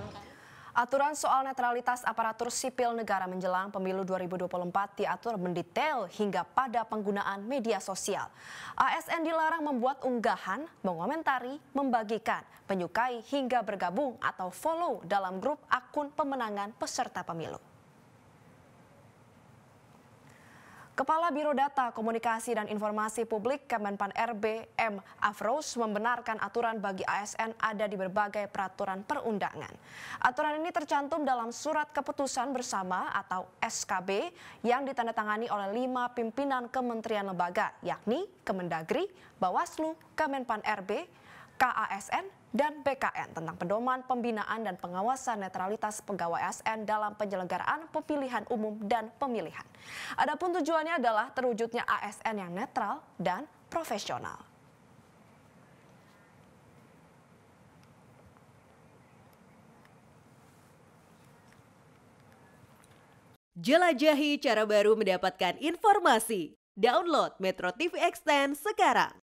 mencalonkan? Aturan soal netralitas aparatur sipil negara menjelang pemilu 2024 diatur mendetail hingga pada penggunaan media sosial. ASN dilarang membuat unggahan, mengomentari, membagikan, menyukai hingga bergabung atau follow dalam grup akun pemenangan peserta pemilu. Kepala Biro Data Komunikasi dan Informasi Publik Kemenpan RB M. Afros membenarkan aturan bagi ASN ada di berbagai peraturan perundangan. Aturan ini tercantum dalam Surat Keputusan Bersama atau SKB yang ditandatangani oleh lima pimpinan kementerian lembaga yakni Kemendagri, Bawaslu, Kemenpan RB, KASN, dan BKN tentang pedoman pembinaan dan pengawasan netralitas pegawai ASN dalam penyelenggaraan pemilihan umum dan pemilihan. Adapun tujuannya adalah terwujudnya ASN yang netral dan profesional. Jelajahi cara baru mendapatkan informasi. Download Metro TV Extend sekarang.